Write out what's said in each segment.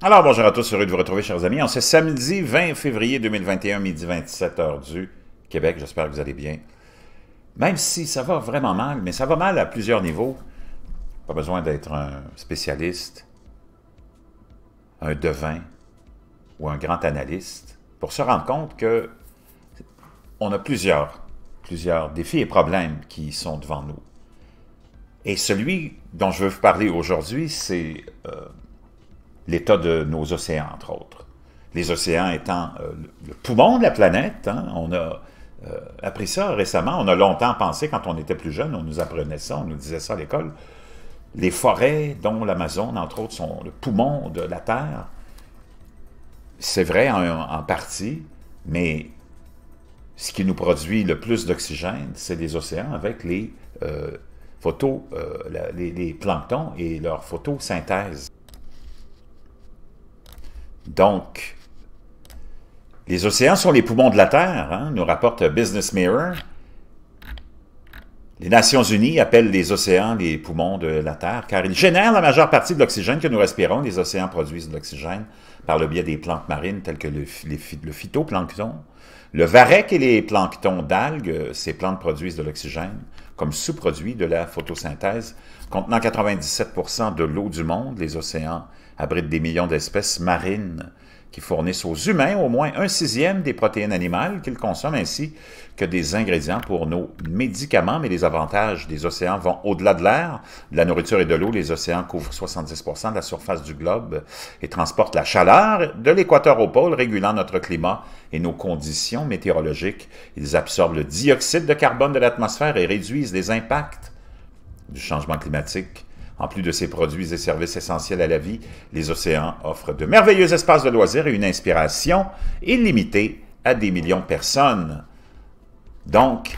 Alors, bonjour à tous, heureux de vous retrouver, chers amis. On ce samedi 20 février 2021, midi 27 heures du Québec. J'espère que vous allez bien. Même si ça va vraiment mal, mais ça va mal à plusieurs niveaux. Pas besoin d'être un spécialiste, un devin ou un grand analyste pour se rendre compte que on a plusieurs, plusieurs défis et problèmes qui sont devant nous. Et celui dont je veux vous parler aujourd'hui, c'est euh, l'état de nos océans, entre autres. Les océans étant euh, le poumon de la planète, hein, on a euh, appris ça récemment, on a longtemps pensé, quand on était plus jeune, on nous apprenait ça, on nous disait ça à l'école, les forêts, dont l'Amazon, entre autres, sont le poumon de la Terre. C'est vrai en, partie, mais ce qui nous produit le plus d'oxygène, c'est les océans avec les euh, photos, les, les, planctons et leur photosynthèse. Donc, les océans sont les poumons de la Terre, hein, nous rapporte Business Mirror. Les Nations Unies appellent les océans les poumons de la Terre, car ils génèrent la majeure partie de l'oxygène que nous respirons. Les océans produisent de l'oxygène par le biais des plantes marines telles que le, les, le phytoplancton, le varech et les planctons d'algues, euh, ces plantes produisent de l'oxygène comme sous-produit de la photosynthèse. Contenant 97 de l'eau du monde, les océans abritent des millions d'espèces marines qui fournissent aux humains au moins un sixième des protéines animales qu'ils consomment ainsi que des ingrédients pour nos médicaments. Mais les avantages des océans vont au-delà de l'air, de la nourriture et de l'eau. Les océans couvrent 70 de la surface du globe et transportent la chaleur de l'équateur au pôle, régulant notre climat et nos conditions météorologiques. Ils absorbent le dioxyde de carbone de l'atmosphère et réduisent les impacts du changement climatique en plus de ces produits et services essentiels à la vie, les océans offrent de merveilleux espaces de loisirs et une inspiration illimitée à des millions de personnes. Donc,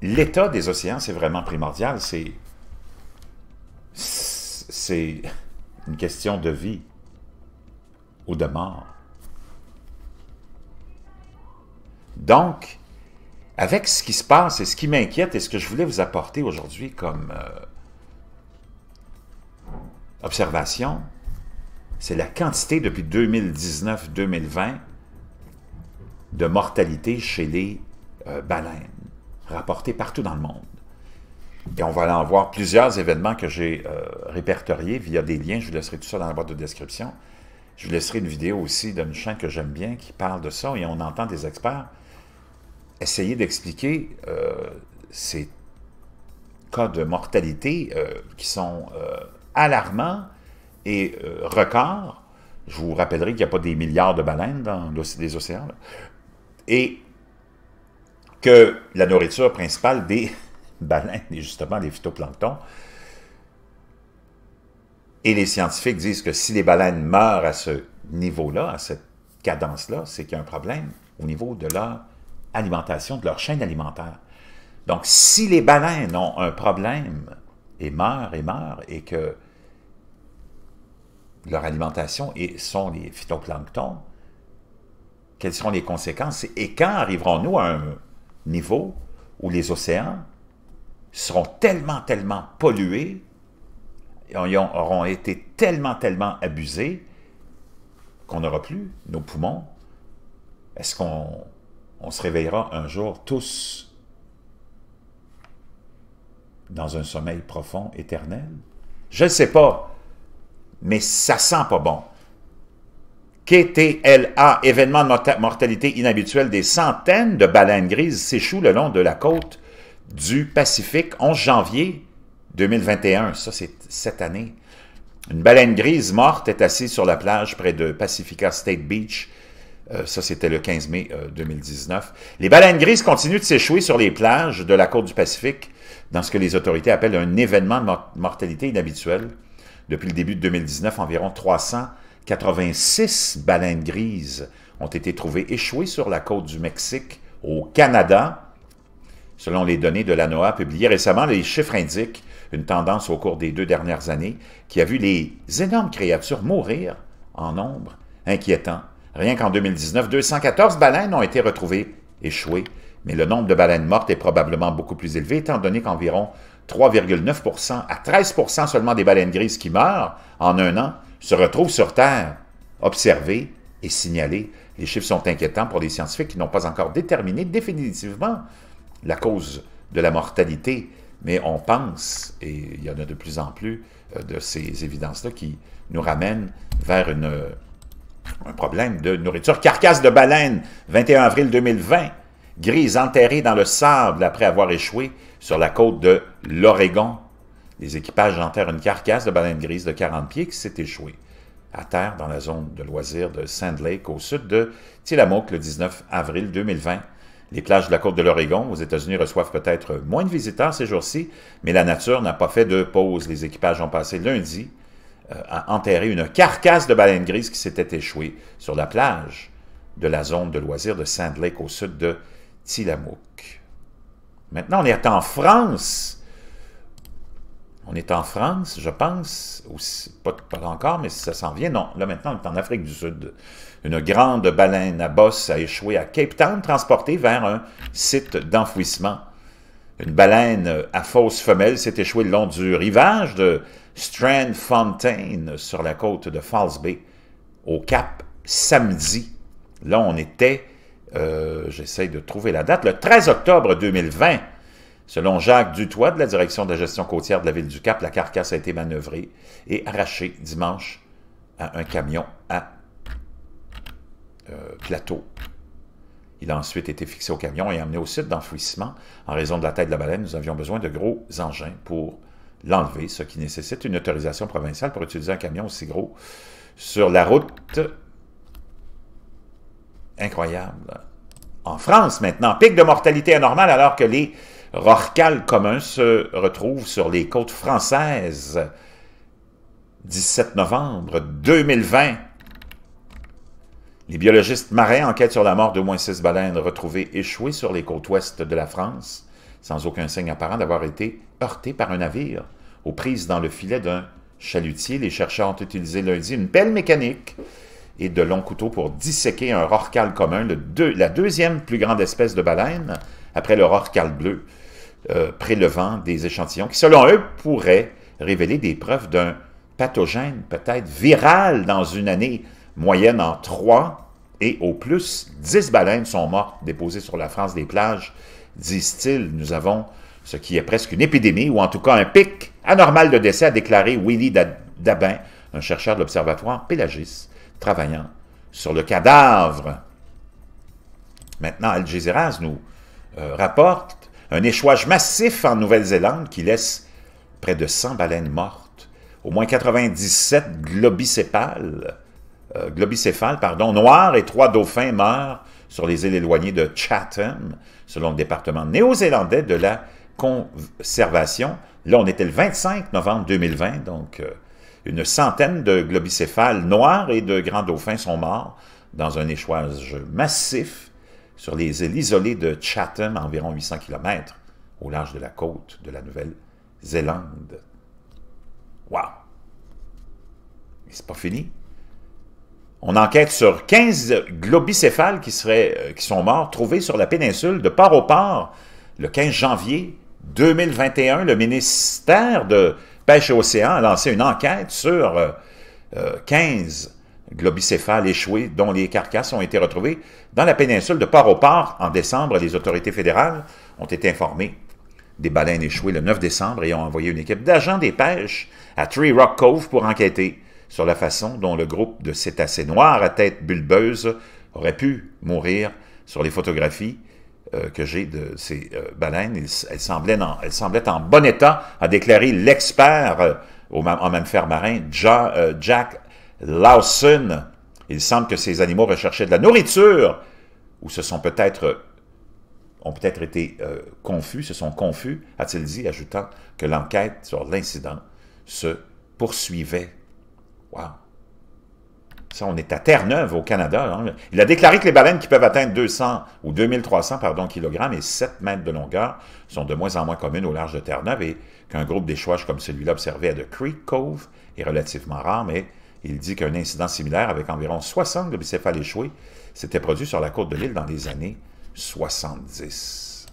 l'état des océans, c'est vraiment primordial. C'est, une question de vie ou de mort. Donc, avec ce qui se passe et ce qui m'inquiète et ce que je voulais vous apporter aujourd'hui comme... Euh, observation, c'est la quantité depuis 2019-2020 de mortalité chez les euh, baleines, rapportée partout dans le monde. Et on va aller en voir plusieurs événements que j'ai euh, répertoriés via des liens. Je vous laisserai tout ça dans la boîte de description. Je vous laisserai une vidéo aussi d'un chien que j'aime bien qui parle de ça et on entend des experts essayer d'expliquer euh, ces cas de mortalité qui sont alarmant et euh, record. Je vous rappellerai qu'il n'y a pas des milliards de baleines dans les océans. Et que la nourriture principale des baleines est justement les phytoplanctons. Et les scientifiques disent que si les baleines meurent à ce niveau-là, à cette cadence-là, c'est qu'il y a un problème au niveau de leur alimentation, de leur chaîne alimentaire. Donc, si les baleines ont un problème et meurent et meurent et que leur alimentation et sont les phytoplanctons, quelles seront les conséquences et quand arriverons-nous à un niveau où les océans seront tellement, tellement pollués, et auront été tellement, tellement abusés qu'on n'aura plus nos poumons? Est-ce qu'on se réveillera un jour tous dans un sommeil profond, éternel? Je ne sais pas, mais ça sent pas bon. KTLA, événement de mortalité inhabituelle, des centaines de baleines grises s'échouent le long de la côte du Pacifique, 11 janvier 2021, ça c'est cette année. Une baleine grise morte est assise sur la plage près de Pacifica State Beach, euh, ça c'était le 15 mai 2019. Euh, les baleines grises continuent de s'échouer sur les plages de la côte du Pacifique, dans ce que les autorités appellent un événement de mortalité inhabituel. Depuis le début de 2019, environ 386 baleines grises ont été trouvées échouées sur la côte du Mexique au Canada. Selon les données de NOAA publiées récemment, les chiffres indiquent une tendance au cours des deux dernières années qui a vu les énormes créatures mourir en nombre inquiétant. Rien qu'en 2019, 214 baleines ont été retrouvées échouées mais le nombre de baleines mortes est probablement beaucoup plus élevé, étant donné qu'environ 3,9 à 13 seulement des baleines grises qui meurent en un an se retrouvent sur Terre, observées et signalées. Les chiffres sont inquiétants pour les scientifiques qui n'ont pas encore déterminé définitivement la cause de la mortalité, mais on pense, et il y en a de plus en plus euh, de ces évidences-là qui nous ramènent vers un problème de nourriture. Carcasse de baleine, 21 avril 2020 grise enterrée dans le sable après avoir échoué sur la côte de l'Oregon. Les équipages enterrent une carcasse de baleine grise de 40 pieds qui s'est échouée à terre dans la zone de loisirs de Sand Lake au sud de Tillamook le 19 avril 2020. Les plages de la côte de l'Oregon aux États-Unis reçoivent peut-être moins de visiteurs ces jours-ci, mais la nature n'a pas fait de pause. Les équipages ont passé lundi euh, à enterrer une carcasse de baleine grise qui s'était échouée sur la plage de la zone de loisirs de Sand Lake au sud de Maintenant, on est en France. On est en France, je pense, pas, pas, encore, mais si ça s'en vient, non. Là, maintenant, on est en Afrique du Sud. Une grande baleine à bosse a échoué à Cape Town, transportée vers un site d'enfouissement. Une baleine à fausse femelle s'est échouée le long du rivage de Strandfontein sur la côte de False Bay, au Cap, samedi. Là, on était euh, J'essaie de trouver la date, le 13 octobre 2020. Selon Jacques Dutoit de la direction de la gestion côtière de la ville du Cap, la carcasse a été manœuvrée et arrachée dimanche à un camion à euh, Plateau. Il a ensuite été fixé au camion et amené au site d'enfouissement. En raison de la taille de la baleine, nous avions besoin de gros engins pour l'enlever, ce qui nécessite une autorisation provinciale pour utiliser un camion aussi gros. Sur la route Incroyable. En France maintenant, pic de mortalité anormale alors que les Rocales communs se retrouvent sur les côtes françaises. 17 novembre 2020. Les biologistes marins enquêtent sur la mort d'au moins six baleines retrouvées échouées sur les côtes ouest de la France, sans aucun signe apparent d'avoir été heurtées par un navire. Aux prises dans le filet d'un chalutier, les chercheurs ont utilisé lundi une pelle mécanique et de longs couteaux pour disséquer un rorcal commun, la deuxième plus grande espèce de baleine, après le rorcal bleu, euh, prélevant des échantillons qui, selon eux, pourraient révéler des preuves d'un pathogène peut-être viral dans une année moyenne en trois, et au plus dix baleines sont mortes déposées sur la France des plages, disent-ils. Nous avons ce qui est presque une épidémie ou en tout cas un pic anormal de décès, a déclaré Willy Dabin, un chercheur de l'Observatoire Pélagis travaillant sur le cadavre. Maintenant, Al Jazeera nous euh, rapporte un échouage massif en Nouvelle-Zélande qui laisse près de 100 baleines mortes, au moins 97 globicéphales, euh, globicéphales pardon, noirs et trois dauphins morts sur les îles éloignées de Chatham, selon le département néo-zélandais de la conservation. Là, on était le 25 novembre 2020, donc euh, une centaine de globicéphales noirs et de grands dauphins sont morts dans un échouage massif sur les îles isolées de Chatham, à environ 800 km, au large de la côte de la Nouvelle-Zélande. Wow! Mais c'est pas fini. On enquête sur 15 globicéphales qui, euh, qui sont morts, trouvés sur la péninsule de part au le 15 janvier 2021. Le ministère de Pêche et Océan a lancé une enquête sur 15 euh, euh, globicéphales échoués dont les carcasses ont été retrouvées dans la péninsule de port au en décembre. Les autorités fédérales ont été informées des baleines échouées le 9 décembre et ont envoyé une équipe d'agents des pêches à Tree Rock Cove pour enquêter sur la façon dont le groupe de cétacés noirs à tête bulbeuse aurait pu mourir sur les photographies euh, que j'ai de ces euh, baleines, elles, semblaient en, en bon état, a déclaré l'expert euh, au en même marin marin, Jack Lawson. Il semble que ces animaux recherchaient de la nourriture ou se sont peut-être ont peut-être été confus, se sont confus, a-t-il dit, ajoutant que l'enquête sur l'incident se poursuivait. Wow! Ça, on est à Terre-Neuve, au Canada. Hein. Il a déclaré que les baleines qui peuvent atteindre 200 ou 2300 kg et 7 mètres de longueur sont de moins en moins communes au large de Terre-Neuve et qu'un groupe d'échouages comme celui-là observé à The Creek Cove est relativement rare, mais il dit qu'un incident similaire avec environ 60 bicephales échoués s'était produit sur la côte de l'île dans les années 70.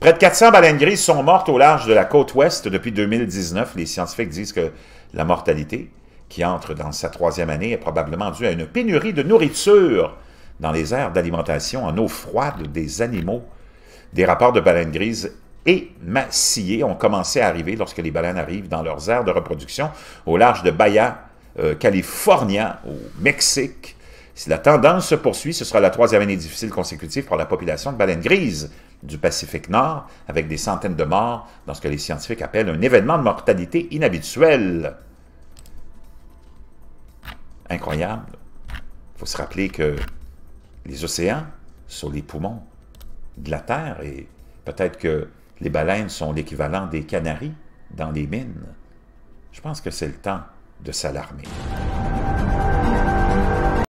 Près de 400 baleines grises sont mortes au large de la côte ouest depuis 2019. Les scientifiques disent que la mortalité qui entre dans sa troisième année est probablement due à une pénurie de nourriture dans les aires d'alimentation en eau froide des animaux. Des rapports de baleines grises et massillées ont commencé à arriver lorsque les baleines arrivent dans leurs aires de reproduction au large de Bahia, euh, Californie au Mexique. Si la tendance se poursuit, ce sera la troisième année difficile consécutive pour la population de baleines grises du Pacifique Nord, avec des centaines de morts dans ce que les scientifiques appellent un événement de mortalité inhabituel incroyable. Il faut se rappeler que les océans sont les poumons de la Terre et peut-être que les baleines sont l'équivalent des canaries dans les mines. Je pense que c'est le temps de s'alarmer.